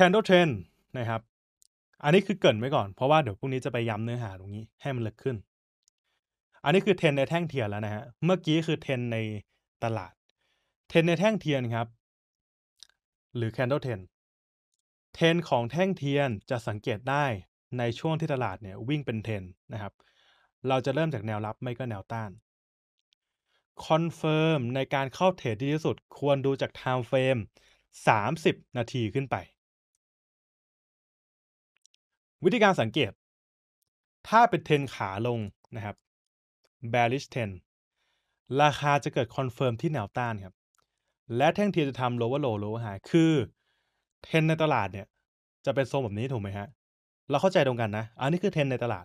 Candle Trend นะครับ อันนี้คือเกินไว้ก่อน เพราะว่าเดี๋ยวพรุ่งนี้จะไปย้ำเนื้อหาตรงนี้ ให้มันลึกขึ้น อันนี้คือเทนในแท่งเทียนแล้วนะฮะ เมื่อกี้คือเทนในตลาด เทนในแท่งเทียนครับ หรือ Candle Trend เทนของแท่งเทียนจะสังเกตได้ในช่วงที่ตลาดเนี่ยวิ่งเป็นเทนนะครับ เราจะเริ่มจากแนวรับไม่ก็แนวต้าน คอนเฟิร์มในการเข้าเทรดที่ที่สุดควรดูจากไทม์เฟรม30นาทีขึ้นไปวิธีการสังเกต ถ้าเป็นเทนขาลงนะครับ bearish ten ราคาจะเกิดคอนเฟิร์มที่แนวต้านครับและแท่งเทียนจะทำ lower low lower high คือเทนในตลาดเนี่ย จะเป็นโซนแบบนี้ถูกไหมฮะเราเข้าใจตรงกันนะ อันนี้คือเทนในตลาด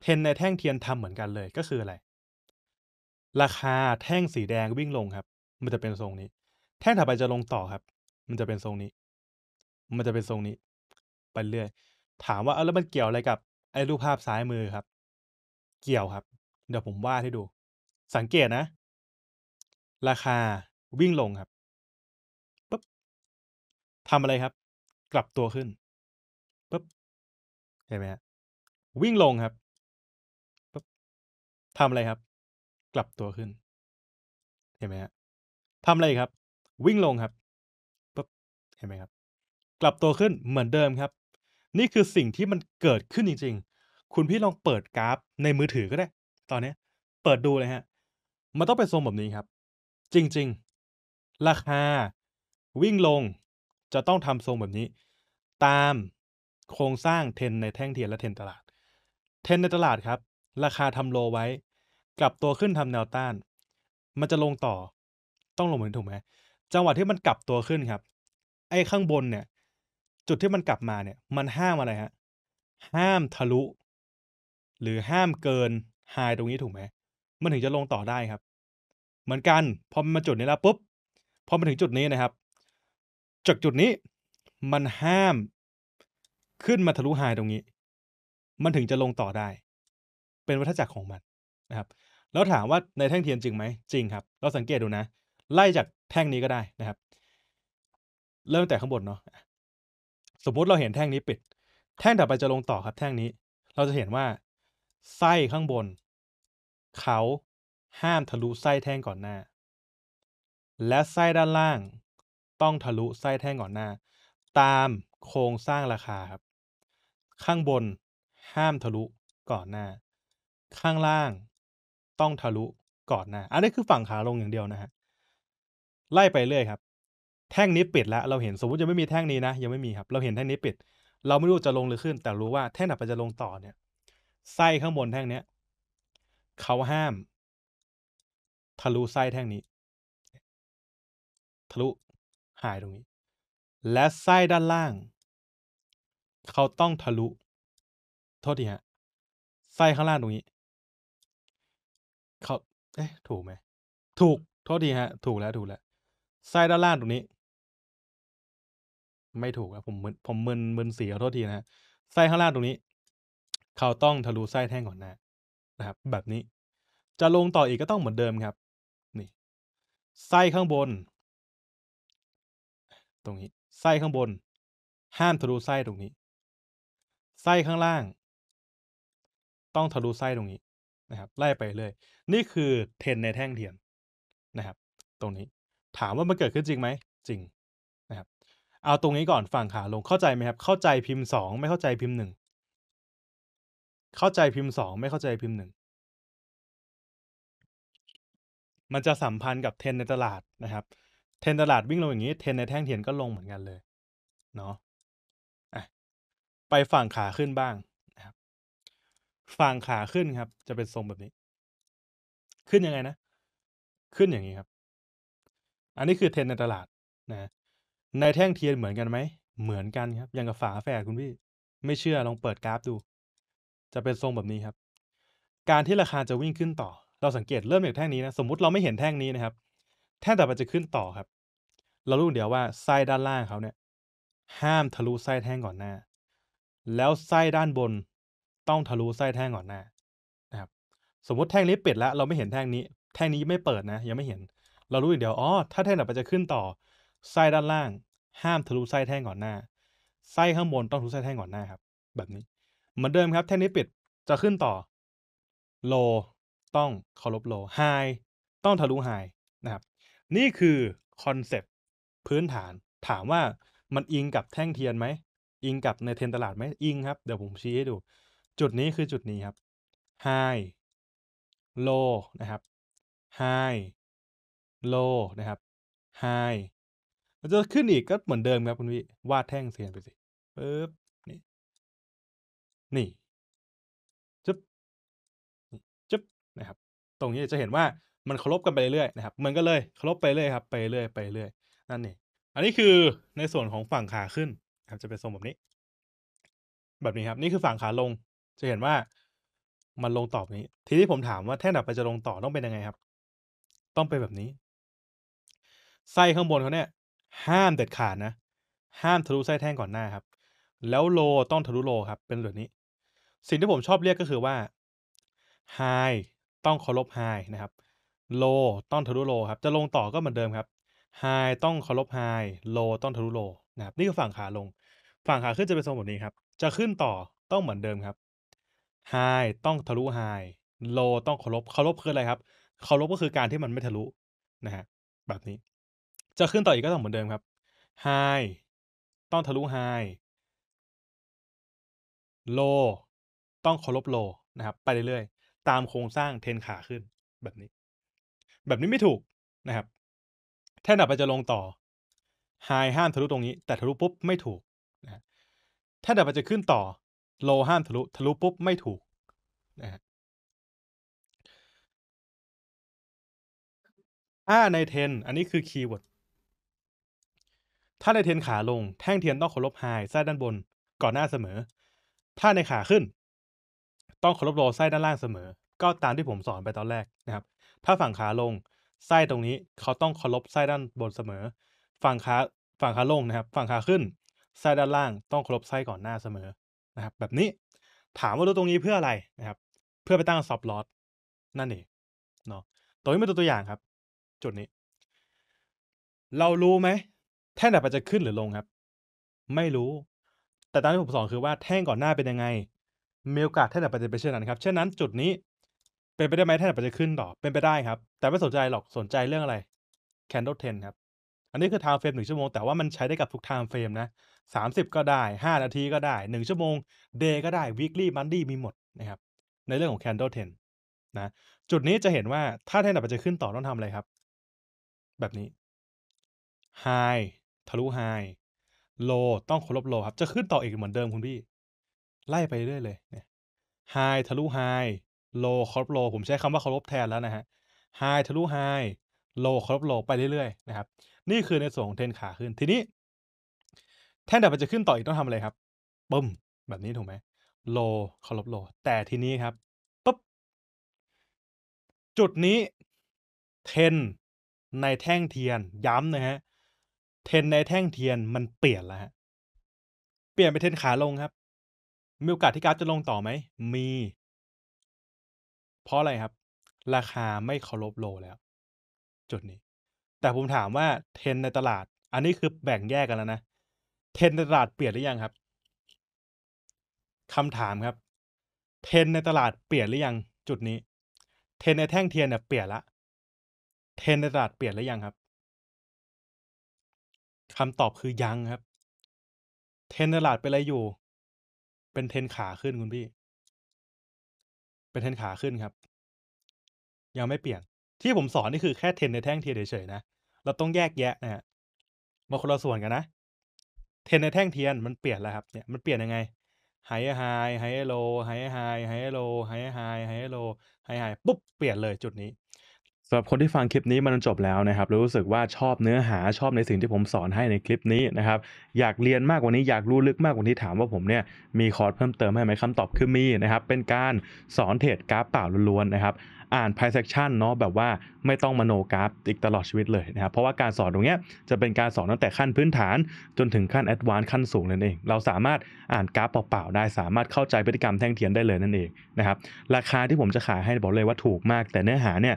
เทนในแท่งเทียนทำเหมือนกันเลยก็คืออะไร ราคาแท่งสีแดงวิ่งลงครับ มันจะเป็นทรงนี้ แท่งถัดไปจะลงต่อครับ มันจะเป็นทรงนี้ มันจะเป็นทรงนี้ ไปเรื่อย ถามว่าเออแล้วมันเกี่ยวอะไรกับ ไอ้รูปภาพซ้ายมือครับ เกี่ยวครับ เดี๋ยวผมวาดให้ดู สังเกตนะ ราคาวิ่งลงครับปุ๊บทำอะไรครับ กลับตัวขึ้นปุ๊บเห็นไหมฮะวิ่งลงครับทำอะไรครับ กลับตัวขึ้นเห็นไหมฮะทำอะไรครับ วิ่งลงครับปุ๊บเห็นไหมครับ กลับตัวขึ้นเหมือนเดิมครับ นี่คือสิ่งที่มันเกิดขึ้นจริง ๆ คุณพี่ลองเปิดกราฟในมือถือก็ได้ ตอนนี้เปิดดูเลยฮะมันต้องเป็นทรงแบบนี้ครับ จริงๆราคา วิ่งลงจะต้องทำทรงแบบนี้ ตามโครงสร้างเทนในแท่งเทียนและเทนตลาด เทนในตลาดครับ ราคาทำโลไว้กลับตัวขึ้นทำแนวต้าน มันจะลงต่อต้องลงเหมือนถูกไหมจังหวะที่มันกลับตัวขึ้นครับ ไอ้ข้างบนเนี่ย จุดที่มันกลับมาเนี่ย มันห้ามอะไรฮะห้ามทะลุ หรือห้ามเกินไฮตรงนี้ถูกไหมมันถึงจะลงต่อได้ครับ เหมือนกัน พอมันมาจุดนี้แล้วปุ๊บพอมาถึงจุดนี้นะครับจากจุดนี้ มันห้ามขึ้นมาทะลุไฮตรงนี้ มันถึงจะลงต่อได้ เป็นวัฏจักรของมันนะครับแล้วถามว่าในแท่งเทียนจริงไหมจริงครับ เราสังเกตดูนะ ไล่จากแท่งนี้ก็ได้นะครับ เริ่มแต่ข้างบนเนาะสมมุติ เราเห็นแท่งนี้ปิด แท่งต่อไปจะลงต่อครับแท่งนี้ เราจะเห็นว่า ไส้ข้างบน เขาห้ามทะลุไส้แท่งก่อนหน้า และไส้ด้านล่าง ต้องทะลุไส้แท่งก่อนหน้า ตามโครงสร้างราคาครับ ข้างบน ห้ามทะลุก่อนหน้า ข้างล่างต้องทะลุก่อนนะ อันนี้คือฝั่งขาลงอย่างเดียวนะฮะ ไล่ไปเรื่อยครับ แท่งนี้ปิดแล้ว เราเห็นสมมติ ยังไม่มีแท่งนี้นะ ยังไม่มีครับ เราเห็นแท่งนี้ปิด เราไม่รู้จะลงหรือขึ้น แต่รู้ว่าแท่งนัดไปจะลงต่อเนี่ย ไส้ข้างบนแท่งเนี้ยเขาห้าม ทะลุไส้แท่งนี้ ทะลุหายตรงนี้ และไส้ด้านล่างเขาต้องทะลุ โทษทีฮะ ไส้ข้างล่างตรงนี้เอ๊ะ ถูกไหมถูก โทษทีฮะ ถูกแล้ว ถูกแล้วไส้ด้านล่างตรงนี้ ไม่ถูกครับ ผมมึน ผมมึนมึนสีขอโทษทีนะฮะไส้ข้างล่างตรงนี้ เขาต้องทะลุไส้แท่งก่อนนะ นะครับ แบบนี้ จะลงต่ออีกก็ต้องเหมือนเดิมครับ นี่ ไส้ข้างบน ตรงนี้ ไส้ข้างบน ห้ามทะลุไส้ตรงนี้ ไส้ข้างล่าง ต้องทะลุไส้ตรงนี้นะครับไล่ไปเรื่อยนี่คือเทนในแท่งเทียนนะครับ ตรงนี้ถามว่ามันเกิดขึ้นจริงไหมจริงนะครับ เอาตรงนี้ก่อนฝั่งขาลงเข้าใจไหมครับ เข้าใจพิมพ์สองไม่เข้าใจพิมพ์หนึ่งเข้าใจพิมพ์สองไม่เข้าใจพิมพ์หนึ่ง มันจะสัมพันธ์กับเทนในตลาดนะครับ เทนตลาดวิ่งลงอย่างนี้ เทนในแท่งเทียนก็ลงเหมือนกันเลยเนาะไปฝั่งขาขึ้นบ้างฟางขาขึ้นครับ จะเป็นทรงแบบนี้ ขึ้นยังไงนะ ขึ้นอย่างนี้ครับ อันนี้คือเทรนในตลาดนะ ในแท่งเทียนเหมือนกันไหมเหมือนกันครับอย่างกับฝาแฝดคุณพี่ไม่เชื่อลองเปิดกราฟดู จะเป็นทรงแบบนี้ครับ การที่ราคาจะวิ่งขึ้นต่อ เราสังเกตเริ่มจากแท่งนี้นะสมมติเราไม่เห็นแท่งนี้นะครับ แท่งแต่อไปจะขึ้นต่อครับ เรารู้เดี๋ยวว่าไส้ด้านล่างเขาเนี่ย ห้ามทะลุไส้แท่งก่อนหน้า แล้วไส้ด้านบนต้องทะลุไส้แท่งก่อนหน้า นะครับ สมมติแท่งนี้ปิดแล้ว เราไม่เห็นแท่งนี้ แท่งนี้ไม่เปิดนะยังไม่เห็น เรารู้อย่างเดียว อ๋อ ถ้าแท่งต่อไปจะขึ้นต่อ ไส้ด้านล่าง ห้ามทะลุไส้แท่งก่อนหน้า ไส้ข้างบนต้องทะลุไส้แท่งก่อนหน้าครับ แบบนี้เหมือนเดิมครับ แท่งนี้ปิดจะขึ้นต่อโลต้องเคารพโลไฮต้องทะลุไฮนะครับ นี่คือคอนเซปต์พื้นฐาน ถามว่ามันอิงกับแท่งเทียนไหมอิงกับในเทนตลาดไหมอิงครับเดี๋ยวผมชี้ให้ดูจุดนี้คือจุดนี้ครับ high low นะครับ high low นะครับ high มันจะขึ้นอีกก็เหมือนเดิมครับคุณพี่วาดแท่งเสียนไปสิปึ๊บนี่นี่จึ๊บจึ๊บนะครับ ตรงนี้จะเห็นว่ามันครบกันไปเรื่อยนะครับ มันก็เลยครบไปเรื่อยครับไปเรื่อยไปเรื่อยนั่นนี่อันนี้คือในส่วนของฝั่งขาขึ้นครับจะเป็นทรงแบบนี้แบบนี้ครับ นี่คือฝั่งขาลงจะเห็นว่ามันลงตอบนี้ ทีนี้ผมถามว่าแท่นดับไปจะลงต่อต้องเป็นยังไงครับ ต้องเป็นแบบนี้ไส้ข้างบนเขาเนี่ย ห้ามเด็ดขาดนะ ห้ามทะลุไส้แท่งก่อนหน้าครับ แล้วโลต้องทะลุโล ครับ เป็นแบบนี้ สิ่งที่ผมชอบเรียกก็คือว่าไฮต้องเคารพไฮนะครับโลต้องทะลุโลครับ จะลงต่อก็เหมือนเดิมครับไฮต้องเคารพไฮโลต้องทะลุโล นะครับ นี่คือฝั่งขาลง ฝั่งขาขึ้นจะเป็นทรงแบบนี้ครับ จะขึ้นต่อต้องเหมือนเดิมครับไฮต้องทะลุไฮโลต้องเคารพเคารพคืออะไรครับ เคารพก็คือการที่มันไม่ทะลุนะฮะแบบนี้จะขึ้นต่ออีกก็ต้องเหมือนเดิมครับไฮต้องทะลุไฮโลต้องเคารพโลนะครับ ไปเรื่อยๆ ตามโครงสร้างเทนขาขึ้นแบบนี้ แบบนี้ไม่ถูกนะครับแท่นดับไปจะลงต่อไฮห้ามทะลุตรงนี้ แต่ทะลุปุ๊บไม่ถูกนะแท่นดับไปจะขึ้นต่อโลห้ามทะลุทะลุปุ๊บไม่ถูกนะฮะถ้าในเทนอันนี้คือคีย์เวิร์ด ถ้าในเทนขาลงแท่งเทียนต้องเคารพไฮไส้ด้านบนก่อนหน้าเสมอ ถ้าในขาขึ้น ต้องเคารพโลไส้ด้านล่างเสมอ ก็ตามที่ผมสอนไปตอนแรกนะครับ ถ้าฝั่งขาลงไส้ตรงนี้เขาต้องเคารพไส้ด้านบนเสมอ ฝั่งขาฝั่งขาลงนะครับ ฝั่งขาขึ้นไส้ด้านล่างต้องเคารพไส้ก่อนหน้าเสมอนะครับแบบนี้ถามว่ารู้ตรงนี้เพื่ออะไรนะครับ เพื่อไปตั้งซับลอตนั่นเองเนาะตัวนี้เป็นตัวตัวอย่างครับ จุดนี้ เรารู้ไหม แท่งดับนจะขึ้นหรือลงครับ ไม่รู้แต่ตามที่ผมสอนคือว่าแท่งก่อนหน้าเป็นยังไง มีโอกาสแท่งดับนจะเป็นเช่นนั้นครับเช่นนั้นจุดนี้เป็นไปได้ไหมแท่งดับนจะขึ้นต่อ เป็นไปได้ครับแต่ไม่สนใจหรอกสนใจเรื่องอะไร candle ทนครับ อันนี้คือ time frame หนึ่งชั่วโมงแต่ว่ามันใช้ได้กับทุก time frame นะ30 ก็ได้ 5 นาทีก็ได้ 1 ชั่วโมง day ก็ได้ weekly m o n t h y มีหมด นะครับ ในเรื่องของ candle 10นะ จุดนี้จะเห็นว่าถ้าเทนดับจะขึ้นต่อต้องทำอะไรครับ แบบนี้ high ทะลุ high low ต้องครบ low ครับ จะขึ้นต่ออีกเหมือนเดิมคุณพี่ ไล่ไปเรื่อยเลยไน high ทะลุ high low ครบ low ผมใช้คำว่าครบแทนแล้วนะฮะ high ทะลุ high ครบโลไปเรื่อยๆนะครับนี่คือในส่วนของเทนขาขึ้นทีนี้แท่นดับมันจะขึ้นต่ออีกต้องทำอะไรครับปึ้ม แบบนี้ถูกไหมโลเคารพโล แต่ทีนี้ครับปุ๊บจุดนี้ เทนในแท่งเทียน ย้ำนะฮะเทนในแท่งเทียนมันเปลี่ยนแล้วฮะเปลี่ยนไปเทนขาลงครับ มีโอกาสที่กราฟจะลงต่อไหม มีเพราะอะไรครับ ราคาไม่เคารพโลแล้ว จุดนี้ แต่ผมถามว่าเทนในตลาด อันนี้คือแบ่งแยกกันแล้วนะเทนในตลาดเปลี่ยนหรือยังครับ คำถามครับ เทนในตลาดเปลี่ยนหรือยังจุดนี้ เทนในแท่งเทียนเนี่ยเปลี่ยนละ เทนในตลาดเปลี่ยนหรือยังครับ คำตอบคือยังครับ เทนในตลาดเป็นอะไรอยู่ เป็นเทนขาขึ้นคุณพี่ เป็นเทนขาขึ้นครับ ยังไม่เปลี่ยน ที่ผมสอนนี่คือแค่เทนในแท่งเทียนเฉยๆนะ เราต้องแยกแยะนะฮะมาคนละส่วนกันนะเทนในแท่งเทียน มันเปลี่ยนแล้วครับเนี่ยมันเปลี่ยนยังไงไฮไฮไฮโลไฮไฮไฮโลไฮไฮไฮโลไฮไฮปุ๊บ เปลี่ยนเลยจุดนี้สำหรับคนที่ฟังคลิปนี้มันจบแล้วนะครับรู้สึกว่าชอบเนื้อหาชอบในสิ่งที่ผมสอนให้ในคลิปนี้นะครับ อยากเรียนมากกว่านี้อยากรู้ลึกมากกว่านี้ถามว่าผมเนี่ยมีคอร์สเพิ่มเติมให้ไหมคำตอบคือมีนะครับ เป็นการสอนเทรดกราฟเปล่าล้วนๆนะครับอ่าน price action เนาะแบบว่าไม่ต้องมโนกราฟอีกตลอดชีวิตเลยนะครับ เพราะว่าการสอนตรงเนี้ยจะเป็นการสอนตั้งแต่ขั้นพื้นฐานจนถึงขั้นแอดวานซ์ขั้นสูงเลยเอง เราสามารถอ่านกราฟเปล่าๆได้สามารถเข้าใจพฤติกรรมแท่งเทียนได้เลยนั่นเองนะครับ ราคาที่ผมจะขายให้บอกเลยว่าถูกมากแต่เนื้อหาเนี่ย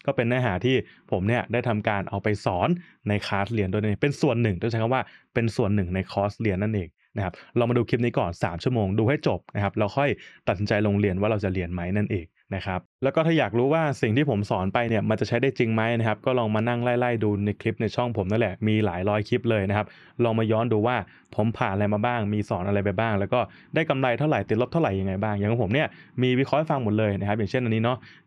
ก็เป็นเนื้อหาที่ผมเนี่ยได้ทำการเอาไปสอนในคลาสเรียนโดยเป็นส่วนหนึ่งต้องใช้คำว่าเป็นส่วนหนึ่งในคอร์สเรียนนั่นเองนะครับเรามาดูคลิปนี้ก่อน 3 ชั่วโมงดูให้จบนะครับเราค่อยตัดสินใจลงเรียนว่าเราจะเรียนไหมนั่นเองนะครับแล้วก็ถ้าอยากรู้ว่าสิ่งที่ผมสอนไปเนี่ยมันจะใช้ได้จริงไหมนะครับก็ลองมานั่งไล่ๆดูในคลิป ในช่องผมนั่นแหละมีหลายร้อยคลิปเลยนะครับลองมาย้อนดูว่าผมผ่านอะไรมาบ้าง มีสอนอะไรไปบ้าง แล้วก็ได้กำไรเท่าไหร่ติดลบเท่าไหร่ยังไงบ้างอย่างของผมเนี่ยมีวิเคราะห์ฟังหมดเลยนะครับอย่างเช่นอันนี้เนาะ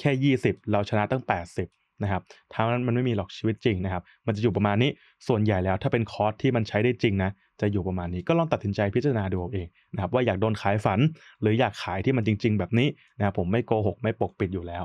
แค่ 20 เราชนะตั้ง 80 นะครับเท่านั้นมันไม่มีหรอกชีวิตจริงนะครับ มันจะอยู่ประมาณนี้ส่วนใหญ่แล้วถ้าเป็นคอร์สที่มันใช้ได้จริงนะ จะอยู่ประมาณนี้ก็ลองตัดสินใจพิจารณาดูเอเองนะครับว่าอยากโดนขายฝัน หรืออยากขายที่มันจริง ๆ แบบนี้นะครับผมไม่โกหกไม่ปกปิดอยู่แล้ว